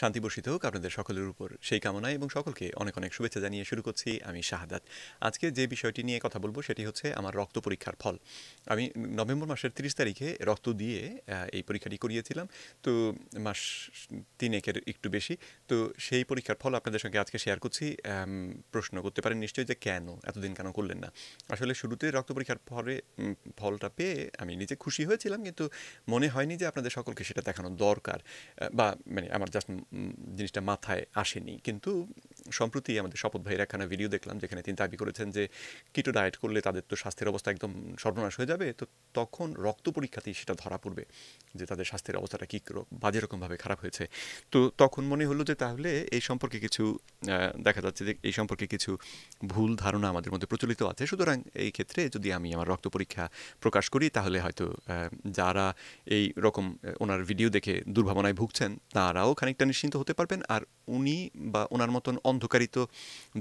শান্তি বর্ষিত হোক আপনাদের সকলের উপর সেই কামনায় এবং সকলকে অনেক অনেক শুভেচ্ছা জানিয়ে শুরু করছি আমি শাহাদাত আজকে যে বিষয়টি নিয়ে কথা বলবো সেটি হচ্ছে আমার রক্ত পরীক্ষার ফল আমি নভেম্বর মাসের তিরিশ তারিখে রক্ত দিয়ে এই পরীক্ষাটি করিয়েছিলাম তো মাস তিনেকের একটু বেশি তো সেই পরীক্ষার ফল আপনাদের সঙ্গে আজকে শেয়ার করছি প্রশ্ন করতে পারেন নিশ্চয়ই যে কেন এতদিন কেন করলেন না আসলে শুরুতে রক্ত পরীক্ষার ফলে ফলটা পেয়ে আমি নিজে খুশি হয়েছিলাম কিন্তু মনে হয়নি যে আপনাদের সকলকে সেটা দেখানো দরকার বা মানে আমার জাস্ট জিনিসটা মাথায় আসেনি কিন্তু সম্প্রতি আমাদের শপথ ভাইয়ের একখানা ভিডিও দেখলাম যেখানে তিনি দাবি করেছেন যে কিটো ডায়েট করলে তাদের তো স্বাস্থ্যের অবস্থা একদম সর্বনাশ হয়ে যাবে তো তখন রক্ত পরীক্ষাতেই সেটা ধরা পড়বে যে তাদের স্বাস্থ্যের অবস্থাটা কী বাজে রকমভাবে খারাপ হয়েছে তো তখন মনে হলো যে তাহলে এই সম্পর্কে কিছু দেখা যাচ্ছে যে এই সম্পর্কে কিছু ভুল ধারণা আমাদের মধ্যে প্রচলিত আছে সুতরাং এই ক্ষেত্রে যদি আমি আমার রক্ত পরীক্ষা প্রকাশ করি তাহলে হয়তো যারা এই রকম ওনার ভিডিও দেখে দুর্ভাবনায় ভুগছেন তারাও খানিকটা নিশ্চিন্ত হতে পারবেন আর উনি বা ওনার মতন অন্ধ অন্ধকারিত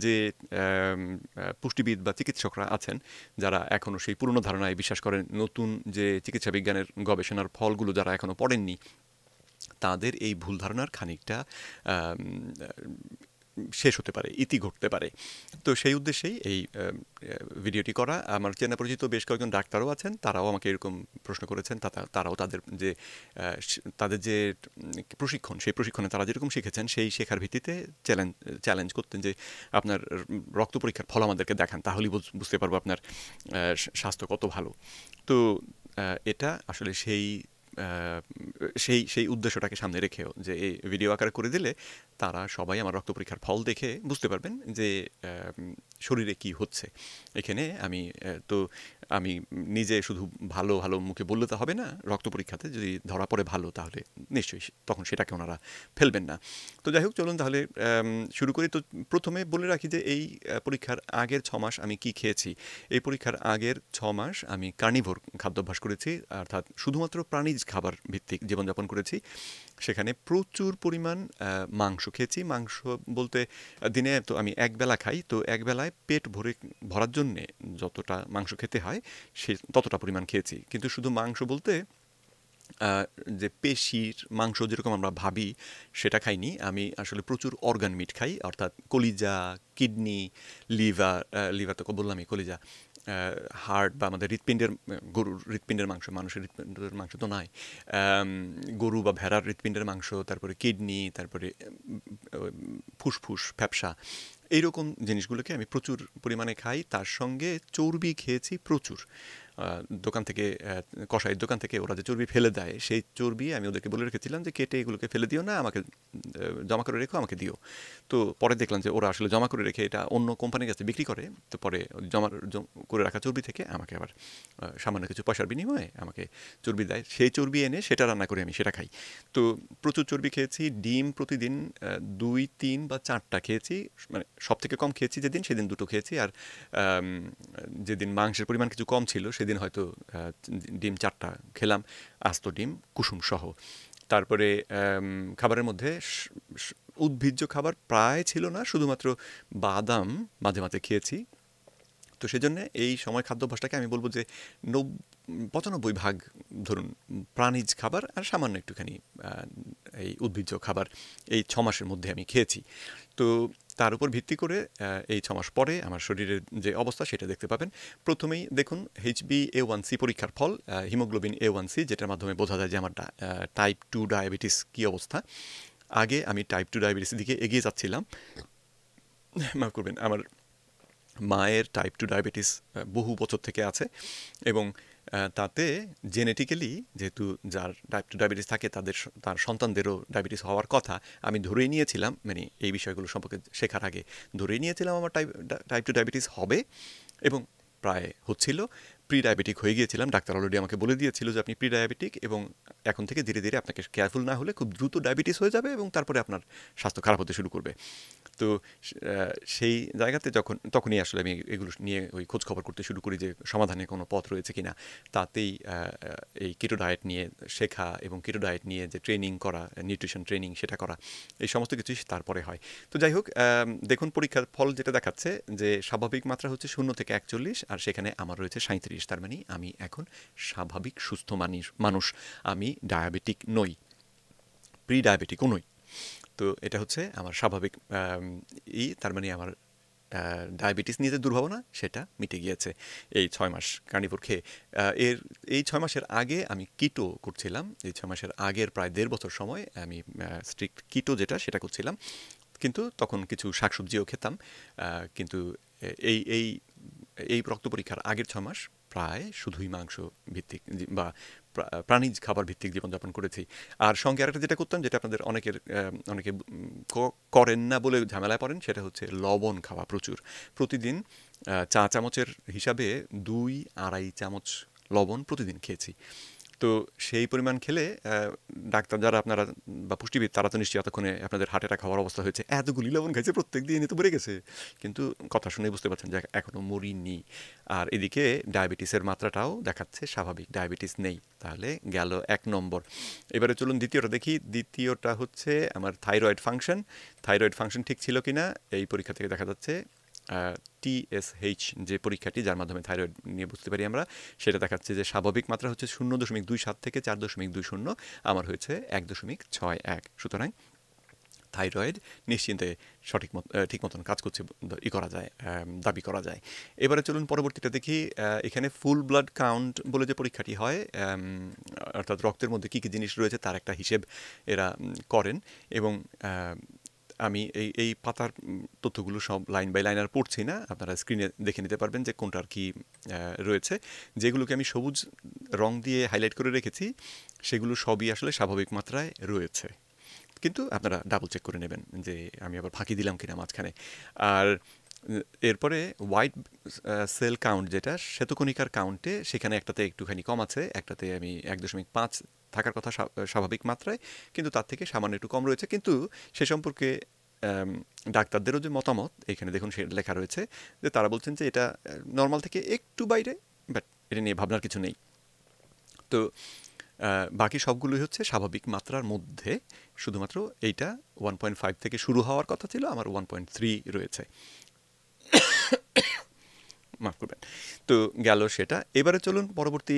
যে পুষ্টিবিদ বা চিকিৎসকরা আছেন যারা এখনও সেই পুরনো ধারণায় বিশ্বাস করেন নতুন যে চিকিৎসা বিজ্ঞানের গবেষণার ফলগুলো যারা এখনও পড়েননি তাদের এই ভুল ধারণার খানিকটা শেষ হতে পারে ইতি ঘটতে পারে তো সেই উদ্দেশ্যেই এই ভিডিওটি করা আমার চেনা পরিচিত বেশ কয়েকজন ডাক্তারও আছেন তারাও আমাকে এরকম প্রশ্ন করেছেন তারাও তাদের যে তাদের যে প্রশিক্ষণ সেই প্রশিক্ষণে তারা যেরকম শিখেছেন সেই শেখার ভিত্তিতে চ্যালেঞ্জ চ্যালেঞ্জ করতেন যে আপনার রক্ত পরীক্ষার ফল আমাদেরকে দেখান তাহলেই বুঝতে পারবো আপনার স্বাস্থ্য কত ভালো তো এটা আসলে সেই সেই সেই উদ্দেশ্যটাকে সামনে রেখেও যে এই ভিডিও আকারে করে দিলে তারা সবাই আমার রক্ত পরীক্ষার ফল দেখে বুঝতে পারবেন যে শরীরে কি হচ্ছে এখানে আমি তো আমি নিজে শুধু ভালো ভালো মুখে বললে তো হবে না রক্ত পরীক্ষাতে যদি ধরা পড়ে ভালো তাহলে নিশ্চয়ই তখন সেটাকে ওনারা ফেলবেন না তো যাই হোক চলুন তাহলে শুরু করি তো প্রথমে বলে রাখি যে এই পরীক্ষার আগের ছ মাস আমি কি খেয়েছি এই পরীক্ষার আগের ছ মাস আমি কার্নিভোর খাদ্যাভ্যাস করেছি অর্থাৎ শুধুমাত্র প্রাণীজ খাবার ভিত্তিক জীবনযাপন করেছি সেখানে প্রচুর পরিমাণ মাংস খেয়েছি মাংস বলতে দিনে তো আমি একবেলা খাই তো একবেলায় পেট ভরে ভরার জন্যে যতটা মাংস খেতে হয় সে ততটা পরিমাণ খেয়েছি কিন্তু শুধু মাংস বলতে যে পেশির মাংস যেরকম আমরা ভাবি সেটা খাইনি আমি আসলে প্রচুর অর্গান মিট খাই অর্থাৎ কলিজা কিডনি লিভার লিভার তো বললামই কলিজা হার্ট বা আমাদের হৃৎপিণ্ডের গরুর হৃৎপিণ্ডের মাংস মানুষের হৃৎপিণ্ডের মাংস তো নাই গরু বা ভেড়ার হৃৎপিণ্ডের মাংস তারপরে কিডনি তারপরে ফুসফুস ফ্যাপসা এইরকম জিনিসগুলোকে আমি প্রচুর পরিমাণে খাই তার সঙ্গে চর্বি খেয়েছি প্রচুর দোকান থেকে কষাইয়ের দোকান থেকে ওরা যে চর্বি ফেলে দেয় সেই চর্বি আমি ওদেরকে বলে রেখেছিলাম যে কেটে এগুলোকে ফেলে দিও না আমাকে জমা করে রেখো আমাকে দিও তো পরে দেখলাম যে ওরা আসলে জমা করে রেখে এটা অন্য কোম্পানির কাছে বিক্রি করে তো পরে জমা করে রাখা চর্বি থেকে আমাকে আবার সামান্য কিছু পয়সার বিনিময়ে আমাকে চর্বি দেয় সেই চর্বি এনে সেটা রান্না করে আমি সেটা খাই তো প্রচুর চর্বি খেয়েছি ডিম প্রতিদিন দুই তিন বা চারটা খেয়েছি মানে সব থেকে কম খেয়েছি যেদিন সেদিন দুটো খেয়েছি আর যেদিন মাংসের পরিমাণ কিছু কম ছিল সেদিন সেদিন হয়তো ডিম চারটা খেলাম আস্ত ডিম কুসুম সহ তারপরে খাবারের মধ্যে উদ্ভিজ্জ খাবার প্রায় ছিল না শুধুমাত্র বাদাম মাঝে মাঝে খেয়েছি তো সেজন্য এই সময় খাদ্যাভ্যাসটাকে আমি বলবো যে নব পঁচানব্বই ভাগ ধরুন প্রাণীজ খাবার আর সামান্য একটুখানি এই উদ্ভিজ্জ খাবার এই ছ মাসের মধ্যে আমি খেয়েছি তো তার উপর ভিত্তি করে এই ছমাস পরে আমার শরীরের যে অবস্থা সেটা দেখতে পাবেন প্রথমেই দেখুন এইচবি এ ওয়ান সি পরীক্ষার ফল হিমোগ্লোবিন এ ওয়ান সি যেটার মাধ্যমে বোঝা যায় যে আমার টাইপ টু ডায়াবেটিস কী অবস্থা আগে আমি টাইপ টু ডায়াবেটিসের দিকে এগিয়ে যাচ্ছিলাম মাফ করবেন আমার মায়ের টাইপ টু ডায়াবেটিস বহু বছর থেকে আছে এবং তাতে জেনেটিক্যালি যেহেতু যার টাইপ টু ডায়াবেটিস থাকে তাদের তার সন্তানদেরও ডায়াবেটিস হওয়ার কথা আমি ধরেই নিয়েছিলাম মানে এই বিষয়গুলো সম্পর্কে শেখার আগে ধরেই নিয়েছিলাম আমার টাইপ টাইপ টু ডায়াবেটিস হবে এবং প্রায় হচ্ছিল প্রি ডায়াবেটিক হয়ে গিয়েছিলাম ডাক্তার অলরেডি আমাকে বলে দিয়েছিল যে আপনি প্রি ডায়াবেটিক এবং এখন থেকে ধীরে ধীরে আপনাকে কেয়ারফুল না হলে খুব দ্রুত ডায়াবেটিস হয়ে যাবে এবং তারপরে আপনার স্বাস্থ্য খারাপ হতে শুরু করবে তো সেই জায়গাতে যখন তখনই আসলে আমি এগুলো নিয়ে ওই খোঁজখবর করতে শুরু করি যে সমাধানে কোনো পথ রয়েছে কিনা তাতেই এই কিটো ডায়েট নিয়ে শেখা এবং কিটো ডায়েট নিয়ে যে ট্রেনিং করা নিউট্রিশন ট্রেনিং সেটা করা এই সমস্ত কিছুই তারপরে হয় তো যাই হোক দেখুন পরীক্ষার ফল যেটা দেখাচ্ছে যে স্বাভাবিক মাত্রা হচ্ছে শূন্য থেকে একচল্লিশ আর সেখানে আমার রয়েছে সাঁত্রিশ তার মানে আমি এখন স্বাভাবিক সুস্থ মানুষ আমি ডায়াবেটিক নই প্রি ডায়াবেটিকও নই তো এটা হচ্ছে আমার স্বাভাবিক ই তার মানে আমার ডায়াবেটিস নিয়ে যে দুর্ভাবনা সেটা মিটে গিয়েছে এই ছয় মাস কার্নিপুর খেয়ে এর এই ছয় মাসের আগে আমি কিটো করছিলাম এই ছয় মাসের আগের প্রায় দেড় বছর সময় আমি স্ট্রিক্ট কিটো যেটা সেটা করছিলাম কিন্তু তখন কিছু শাকসবজিও খেতাম কিন্তু এই এই এই রক্ত পরীক্ষার আগের ছয় মাস প্রায় শুধুই মাংস ভিত্তিক বা প্রাণীজ খাবার ভিত্তিক জীবনযাপন করেছি আর সঙ্গে আরেকটা যেটা করতাম যেটা আপনাদের অনেকের অনেকে করেন না বলে ঝামেলায় পড়েন সেটা হচ্ছে লবণ খাওয়া প্রচুর প্রতিদিন চা চামচের হিসাবে দুই আড়াই চামচ লবণ প্রতিদিন খেয়েছি তো সেই পরিমাণ খেলে ডাক্তার যারা আপনারা বা পুষ্টিবিদ তারা তো নিশ্চয়ই এতক্ষণে আপনাদের হার্ট অ্যাটাক হওয়ার অবস্থা হয়েছে এতগুলি লবণ খাইছে প্রত্যেক দিন তো বেড়ে গেছে কিন্তু কথা শুনে বুঝতে পারছেন যে এখনও মরিনি আর এদিকে ডায়াবেটিসের মাত্রাটাও দেখাচ্ছে স্বাভাবিক ডায়াবেটিস নেই তাহলে গেল এক নম্বর এবারে চলুন দ্বিতীয়টা দেখি দ্বিতীয়টা হচ্ছে আমার থাইরয়েড ফাংশন থাইরয়েড ফাংশন ঠিক ছিল কি না এই পরীক্ষা থেকে দেখা যাচ্ছে টিএসএইচ যে পরীক্ষাটি যার মাধ্যমে থাইরয়েড নিয়ে বুঝতে পারি আমরা সেটা দেখাচ্ছে যে স্বাভাবিক মাত্রা হচ্ছে শূন্য দশমিক দুই সাত থেকে চার দশমিক দুই শূন্য আমার হয়েছে এক দশমিক ছয় এক সুতরাং থাইরয়েড নিশ্চিন্তে সঠিক ঠিক মতন কাজ করছে ই করা যায় দাবি করা যায় এবারে চলুন পরবর্তীটা দেখি এখানে ফুল ব্লাড কাউন্ট বলে যে পরীক্ষাটি হয় অর্থাৎ রক্তের মধ্যে কী কী জিনিস রয়েছে তার একটা হিসেব এরা করেন এবং আমি এই এই পাতার তথ্যগুলো সব লাইন বাই লাইন আর পড়ছি না আপনারা স্ক্রিনে দেখে নিতে পারবেন যে কোনটার কি রয়েছে যেগুলোকে আমি সবুজ রং দিয়ে হাইলাইট করে রেখেছি সেগুলো সবই আসলে স্বাভাবিক মাত্রায় রয়েছে কিন্তু আপনারা ডাবল চেক করে নেবেন যে আমি আবার ফাঁকি দিলাম কিনা মাঝখানে আর এরপরে হোয়াইট সেল কাউন্ট যেটা শ্বেতকণিকার কাউন্টে সেখানে একটাতে একটুখানি কম আছে একটাতে আমি এক দশমিক পাঁচ থাকার কথা স্বাভাবিক মাত্রায় কিন্তু তার থেকে সামান্য একটু কম রয়েছে কিন্তু সে সম্পর্কে ডাক্তারদেরও যে মতামত এখানে দেখুন সে লেখা রয়েছে যে তারা বলছেন যে এটা নর্মাল থেকে একটু বাইরে বাট এটা নিয়ে ভাবনার কিছু নেই তো বাকি সবগুলোই হচ্ছে স্বাভাবিক মাত্রার মধ্যে শুধুমাত্র এইটা ওয়ান পয়েন্ট ফাইভ থেকে শুরু হওয়ার কথা ছিল আমার ওয়ান পয়েন্ট থ্রি রয়েছে মাফ করবেন তো গেল সেটা এবারে চলুন পরবর্তী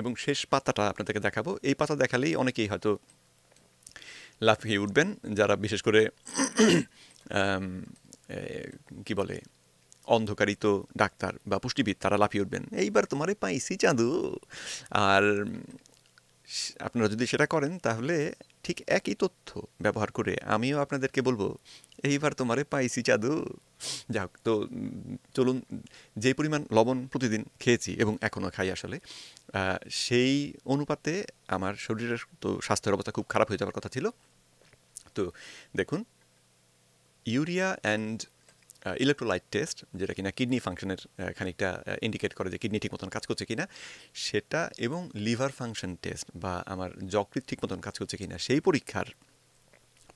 এবং শেষ পাতাটা আপনাদেরকে দেখাবো এই পাতা দেখালেই অনেকেই হয়তো লাফিয়ে উঠবেন যারা বিশেষ করে কি বলে অন্ধকারিত ডাক্তার বা পুষ্টিবিদ তারা লাফিয়ে উঠবেন এইবার তোমারে পাইসি চাঁদু আর আপনারা যদি সেটা করেন তাহলে ঠিক একই তথ্য ব্যবহার করে আমিও আপনাদেরকে বলবো এইবার তোমারে পাইসি চাঁদু যাক তো চলুন যে পরিমাণ লবণ প্রতিদিন খেয়েছি এবং এখনও খাই আসলে সেই অনুপাতে আমার শরীরের তো স্বাস্থ্যের অবস্থা খুব খারাপ হয়ে যাওয়ার কথা ছিল তো দেখুন ইউরিয়া অ্যান্ড ইলেকট্রোলাইট টেস্ট যেটা কিনা কিডনি ফাংশনের খানিকটা ইন্ডিকেট করে যে কিডনি ঠিক মতন কাজ করছে কিনা সেটা এবং লিভার ফাংশন টেস্ট বা আমার যকৃত ঠিক মতন কাজ করছে কিনা সেই পরীক্ষার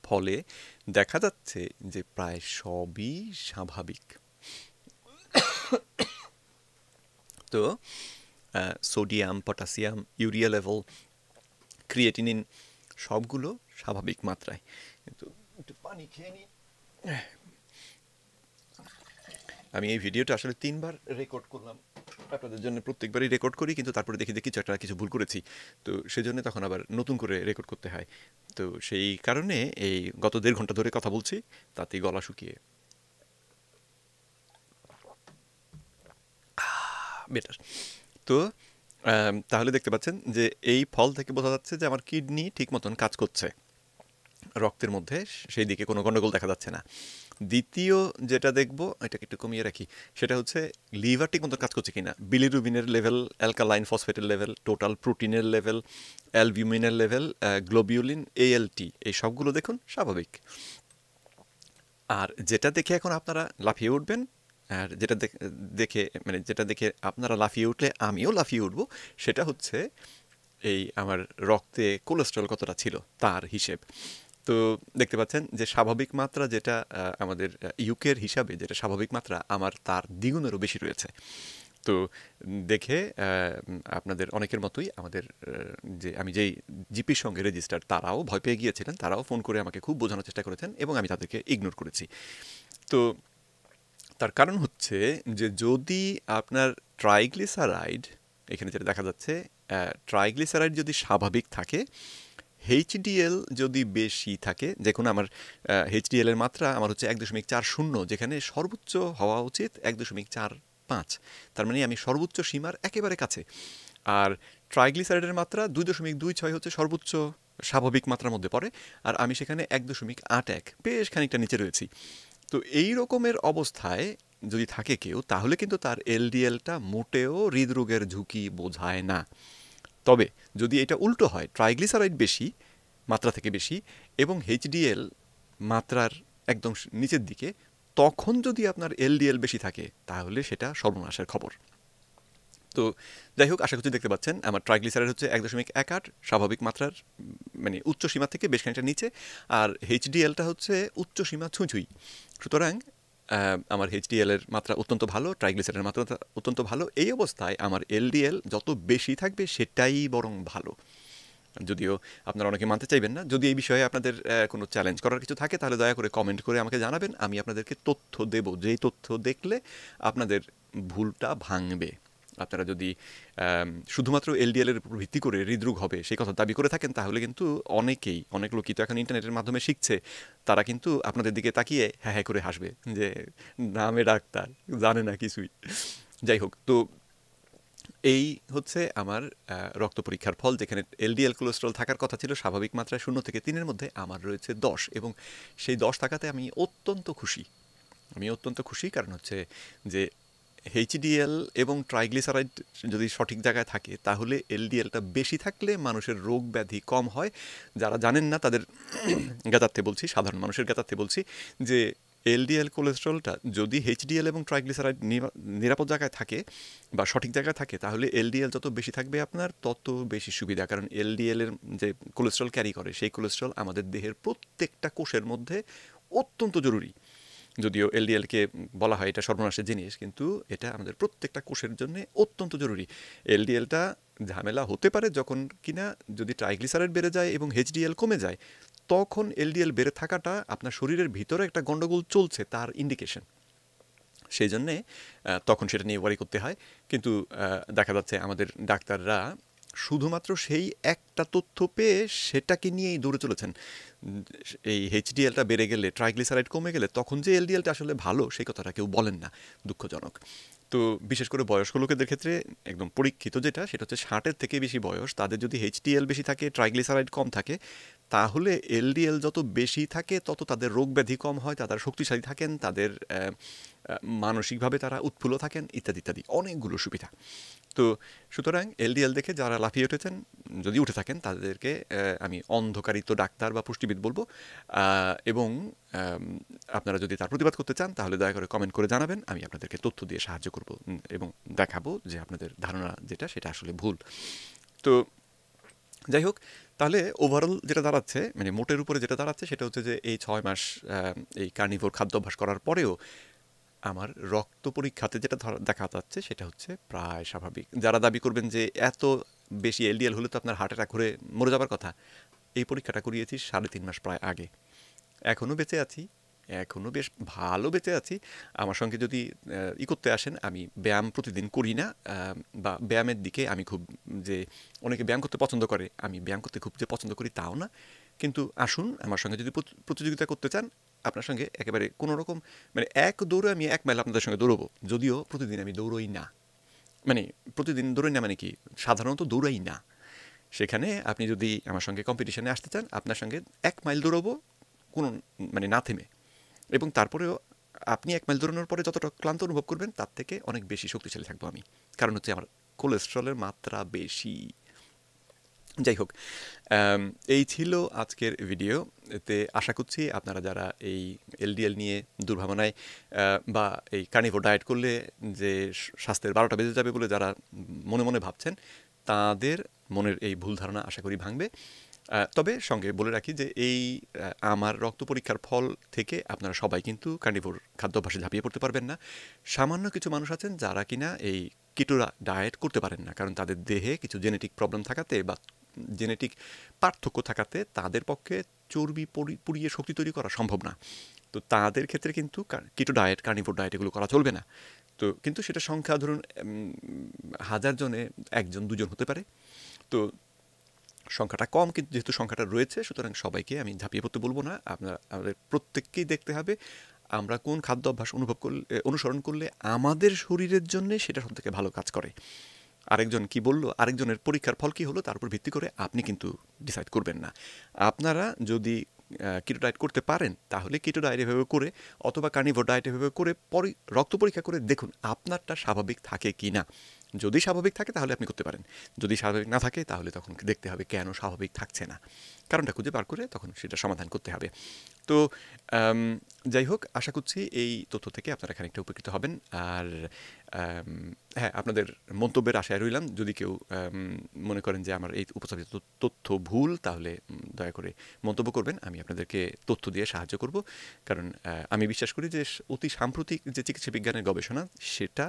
ফলে দেখা যাচ্ছে যে প্রায় সবই স্বাভাবিক তো uh, sodium potassium urea level creatinine সবগুলো স্বাভাবিক মাত্রায় কিন্তু একটু পানি খেয়ে নিই আমি এই ভিডিওটা আসলে তিনবার রেকর্ড করলাম আপনাদের জন্য প্রত্যেকবারই রেকর্ড করি কিন্তু তারপরে দেখি যে কিছু একটা কিছু ভুল করেছি তো সেজন্য তখন আবার নতুন করে রেকর্ড করতে হয় তো সেই কারণে এই গত দেড় ঘন্টা ধরে কথা বলছি তাতে গলা শুকিয়ে বেটার তো তাহলে দেখতে পাচ্ছেন যে এই ফল থেকে বোঝা যাচ্ছে যে আমার কিডনি ঠিক মতন কাজ করছে রক্তের মধ্যে সেই দিকে কোনো গণ্ডগোল দেখা যাচ্ছে না দ্বিতীয় যেটা দেখব এটাকে একটু কমিয়ে রাখি সেটা হচ্ছে লিভার ঠিক মতো কাজ করছে কিনা বিলিরুবিনের লেভেল অ্যালকালাইন ফসফেটের লেভেল টোটাল প্রোটিনের লেভেল অ্যালবিউমিনের লেভেল গ্লোবিউলিন এএলটি এই সবগুলো দেখুন স্বাভাবিক আর যেটা দেখে এখন আপনারা লাফিয়ে উঠবেন আর যেটা দেখে মানে যেটা দেখে আপনারা লাফিয়ে উঠলে আমিও লাফিয়ে উঠবো সেটা হচ্ছে এই আমার রক্তে কোলেস্ট্রল কতটা ছিল তার হিসেব তো দেখতে পাচ্ছেন যে স্বাভাবিক মাত্রা যেটা আমাদের ইউকের হিসাবে যেটা স্বাভাবিক মাত্রা আমার তার দ্বিগুণেরও বেশি রয়েছে তো দেখে আপনাদের অনেকের মতোই আমাদের যে আমি যেই জিপির সঙ্গে রেজিস্টার তারাও ভয় পেয়ে গিয়েছিলেন তারাও ফোন করে আমাকে খুব বোঝানোর চেষ্টা করেছেন এবং আমি তাদেরকে ইগনোর করেছি তো তার কারণ হচ্ছে যে যদি আপনার ট্রাইগ্লিসারাইড এখানে যেটা দেখা যাচ্ছে ট্রাইগ্লিসারাইড যদি স্বাভাবিক থাকে এইচডিএল যদি বেশি থাকে দেখুন আমার এইচডিএলের এর মাত্রা আমার হচ্ছে এক দশমিক চার শূন্য যেখানে সর্বোচ্চ হওয়া উচিত এক দশমিক চার পাঁচ তার মানে আমি সর্বোচ্চ সীমার একেবারে কাছে আর ট্রাইগ্লিসারাইডের মাত্রা দুই দশমিক দুই ছয় হচ্ছে সর্বোচ্চ স্বাভাবিক মাত্রার মধ্যে পড়ে আর আমি সেখানে এক দশমিক আট এক বেশ খানিকটা নিচে রয়েছি তো এই রকমের অবস্থায় যদি থাকে কেউ তাহলে কিন্তু তার এলডিএলটা মোটেও হৃদরোগের ঝুঁকি বোঝায় না তবে যদি এটা উল্টো হয় ট্রাইগ্লিসারাইড বেশি মাত্রা থেকে বেশি এবং এইচডিএল মাত্রার একদম নিচের দিকে তখন যদি আপনার এলডিএল বেশি থাকে তাহলে সেটা সর্বনাশের খবর তো যাই হোক আশা করছি দেখতে পাচ্ছেন আমার ট্রাইগ্লিসারাইড হচ্ছে এক দশমিক এক আট স্বাভাবিক মাত্রার মানে উচ্চ সীমা থেকে বেশ খানিকটা নিচে আর এইচডিএলটা হচ্ছে উচ্চ সীমা ছুঁচুই সুতরাং আমার এইচডিএলের মাত্রা অত্যন্ত ভালো ট্রাইগ্লিসারাইডের মাত্রা অত্যন্ত ভালো এই অবস্থায় আমার এলডিএল যত বেশি থাকবে সেটাই বরং ভালো যদিও আপনারা অনেকে মানতে চাইবেন না যদি এই বিষয়ে আপনাদের কোনো চ্যালেঞ্জ করার কিছু থাকে তাহলে দয়া করে কমেন্ট করে আমাকে জানাবেন আমি আপনাদেরকে তথ্য দেব যেই তথ্য দেখলে আপনাদের ভুলটা ভাঙবে আপনারা যদি শুধুমাত্র এলডিএলের উপর ভিত্তি করে হৃদরোগ হবে সেই কথা দাবি করে থাকেন তাহলে কিন্তু অনেকেই অনেক লোকই তো এখন ইন্টারনেটের মাধ্যমে শিখছে তারা কিন্তু আপনাদের দিকে তাকিয়ে হ্যাঁ হ্যাঁ করে হাসবে যে নামে ডাক্তার জানে না কিছুই যাই হোক তো এই হচ্ছে আমার রক্ত পরীক্ষার ফল যেখানে এলডিএল কোলেস্ট্রল থাকার কথা ছিল স্বাভাবিক মাত্রায় শূন্য থেকে তিনের মধ্যে আমার রয়েছে দশ এবং সেই দশ থাকাতে আমি অত্যন্ত খুশি আমি অত্যন্ত খুশি কারণ হচ্ছে যে এইচডিএল এবং ট্রাইগ্লিসারাইড যদি সঠিক জায়গায় থাকে তাহলে এলডিএলটা বেশি থাকলে মানুষের রোগ ব্যাধি কম হয় যারা জানেন না তাদের গাতার্থে বলছি সাধারণ মানুষের গাতার্থে বলছি যে এলডিএল কোলেস্ট্রলটা যদি এইচডিএল এবং ট্রাইগ্লিসারাইড নিরাপদ জায়গায় থাকে বা সঠিক জায়গায় থাকে তাহলে এলডিএল যত বেশি থাকবে আপনার তত বেশি সুবিধা কারণ এলডিএলের যে কোলেস্ট্রল ক্যারি করে সেই কোলেস্ট্রল আমাদের দেহের প্রত্যেকটা কোষের মধ্যে অত্যন্ত জরুরি যদিও এলডিএলকে বলা হয় এটা সর্বনাশের জিনিস কিন্তু এটা আমাদের প্রত্যেকটা কোষের জন্য অত্যন্ত জরুরি এলডিএলটা ঝামেলা হতে পারে যখন কিনা যদি ট্রাইগ্লিসারাইড বেড়ে যায় এবং এইচডিএল কমে যায় তখন এলডিএল বেড়ে থাকাটা আপনার শরীরের ভিতরে একটা গণ্ডগোল চলছে তার ইন্ডিকেশন সেই জন্যে তখন সেটা নিয়ে ওয়ারি করতে হয় কিন্তু দেখা যাচ্ছে আমাদের ডাক্তাররা শুধুমাত্র সেই একটা তথ্য পেয়ে সেটাকে নিয়েই দৌড়ে চলেছেন এই এইচডিএলটা বেড়ে গেলে ট্রাইগ্লিসারাইড কমে গেলে তখন যে এলডিএলটা আসলে ভালো সেই কথাটা কেউ বলেন না দুঃখজনক তো বিশেষ করে বয়স্ক লোকেদের ক্ষেত্রে একদম পরীক্ষিত যেটা সেটা হচ্ছে ষাটের থেকে বেশি বয়স তাদের যদি এইচডিএল বেশি থাকে ট্রাইগ্লিসারাইড কম থাকে তাহলে এলডিএল যত বেশি থাকে তত তাদের রোগ ব্যাধি কম হয় তারা শক্তিশালী থাকেন তাদের মানসিকভাবে তারা উৎফুল্ল থাকেন ইত্যাদি ইত্যাদি অনেকগুলো সুবিধা তো সুতরাং এলডিএল দেখে যারা লাফিয়ে উঠেছেন যদি উঠে থাকেন তাদেরকে আমি অন্ধকারিত ডাক্তার বা পুষ্টিবিদ বলবো এবং আপনারা যদি তার প্রতিবাদ করতে চান তাহলে দয়া করে কমেন্ট করে জানাবেন আমি আপনাদেরকে তথ্য দিয়ে সাহায্য করব এবং দেখাবো যে আপনাদের ধারণা যেটা সেটা আসলে ভুল তো যাই হোক তাহলে ওভারঅল যেটা দাঁড়াচ্ছে মানে মোটের উপরে যেটা দাঁড়াচ্ছে সেটা হচ্ছে যে এই ছয় মাস এই কার্নিভোর খাদ্যাভ্যাস করার পরেও আমার রক্ত পরীক্ষাতে যেটা দেখা যাচ্ছে সেটা হচ্ছে প্রায় স্বাভাবিক যারা দাবি করবেন যে এত বেশি এলডিএল হলে তো আপনার হার্ট অ্যাটাক হয়ে মরে যাবার কথা এই পরীক্ষাটা করিয়েছি সাড়ে তিন মাস প্রায় আগে এখনও বেঁচে আছি এখনও বেশ ভালো বেঁচে আছি আমার সঙ্গে যদি ই করতে আসেন আমি ব্যায়াম প্রতিদিন করি না বা ব্যায়ামের দিকে আমি খুব যে অনেকে ব্যায়াম করতে পছন্দ করে আমি ব্যায়াম করতে খুব যে পছন্দ করি তাও না কিন্তু আসুন আমার সঙ্গে যদি প্রতিযোগিতা করতে চান আপনার সঙ্গে একেবারে কোনো রকম মানে এক দৌড়ে আমি এক মাইল আপনাদের সঙ্গে দৌড়বো যদিও প্রতিদিন আমি দৌড়ই না মানে প্রতিদিন দৌড়ই না মানে কি সাধারণত দৌড়াই না সেখানে আপনি যদি আমার সঙ্গে কম্পিটিশনে আসতে চান আপনার সঙ্গে এক মাইল দৌড়বো কোনো মানে না থেমে এবং তারপরেও আপনি এক মাইল দৌড়ানোর পরে যতটা ক্লান্ত অনুভব করবেন তার থেকে অনেক বেশি শক্তিশালী থাকবো আমি কারণ হচ্ছে আমার কোলেস্ট্রলের মাত্রা বেশি যাই হোক এই ছিল আজকের ভিডিও এতে আশা করছি আপনারা যারা এই এলডিএল নিয়ে দুর্ভাবনায় বা এই কার্নিভো ডায়েট করলে যে স্বাস্থ্যের বারোটা বেজে যাবে বলে যারা মনে মনে ভাবছেন তাদের মনের এই ভুল ধারণা আশা করি ভাঙবে তবে সঙ্গে বলে রাখি যে এই আমার রক্ত পরীক্ষার ফল থেকে আপনারা সবাই কিন্তু কার্নিভোর খাদ্যাভ্যাসে ঝাঁপিয়ে পড়তে পারবেন না সামান্য কিছু মানুষ আছেন যারা কিনা এই কিটোরা ডায়েট করতে পারেন না কারণ তাদের দেহে কিছু জেনেটিক প্রবলেম থাকাতে বা জেনেটিক পার্থক্য থাকাতে তাদের পক্ষে চর্বি পুড়িয়ে শক্তি তৈরি করা সম্ভব না তো তাদের ক্ষেত্রে কিন্তু কিটো ডায়েট কার্নিভোর ডায়েট এগুলো করা চলবে না তো কিন্তু সেটা সংখ্যা ধরুন হাজার জনে একজন দুজন হতে পারে তো সংখ্যাটা কম কিন্তু যেহেতু সংখ্যাটা রয়েছে সুতরাং সবাইকে আমি ঝাঁপিয়ে পড়তে বলবো না আপনার আমাদের প্রত্যেককেই দেখতে হবে আমরা কোন খাদ্য অভ্যাস অনুভব করলে অনুসরণ করলে আমাদের শরীরের জন্যে সেটা সব থেকে ভালো কাজ করে আরেকজন কি বলল আরেকজনের পরীক্ষার ফল কী হলো তার উপর ভিত্তি করে আপনি কিন্তু ডিসাইড করবেন না আপনারা যদি কিটো ডায়েট করতে পারেন তাহলে কিটো ডায়েট এভাবে করে অথবা কার্নিভোর ডায়েট এভাবে করে পরি রক্ত পরীক্ষা করে দেখুন আপনারটা স্বাভাবিক থাকে কি না যদি স্বাভাবিক থাকে তাহলে আপনি করতে পারেন যদি স্বাভাবিক না থাকে তাহলে তখন দেখতে হবে কেন স্বাভাবিক থাকছে না কারণটা খুঁজে বার করে তখন সেটা সমাধান করতে হবে তো যাই হোক আশা করছি এই তথ্য থেকে আপনারা খানিকটা উপকৃত হবেন আর হ্যাঁ আপনাদের মন্তব্যের আশায় রইলাম যদি কেউ মনে করেন যে আমার এই উপস্থাপিত তথ্য ভুল তাহলে দয়া করে মন্তব্য করবেন আমি আপনাদেরকে তথ্য দিয়ে সাহায্য করব কারণ আমি বিশ্বাস করি যে অতি সাম্প্রতিক যে চিকিৎসা বিজ্ঞানের গবেষণা সেটা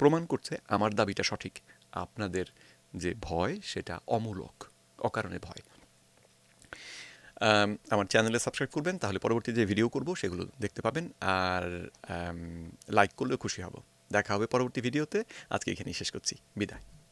প্রমাণ করছে আমার দাবিটা সঠিক আপনাদের যে ভয় সেটা অমূলক অকারণে ভয় আমার চ্যানেলে সাবস্ক্রাইব করবেন তাহলে পরবর্তী যে ভিডিও করব সেগুলো দেখতে পাবেন আর লাইক করলেও খুশি হব দেখা হবে পরবর্তী ভিডিওতে আজকে এখানেই শেষ করছি বিদায়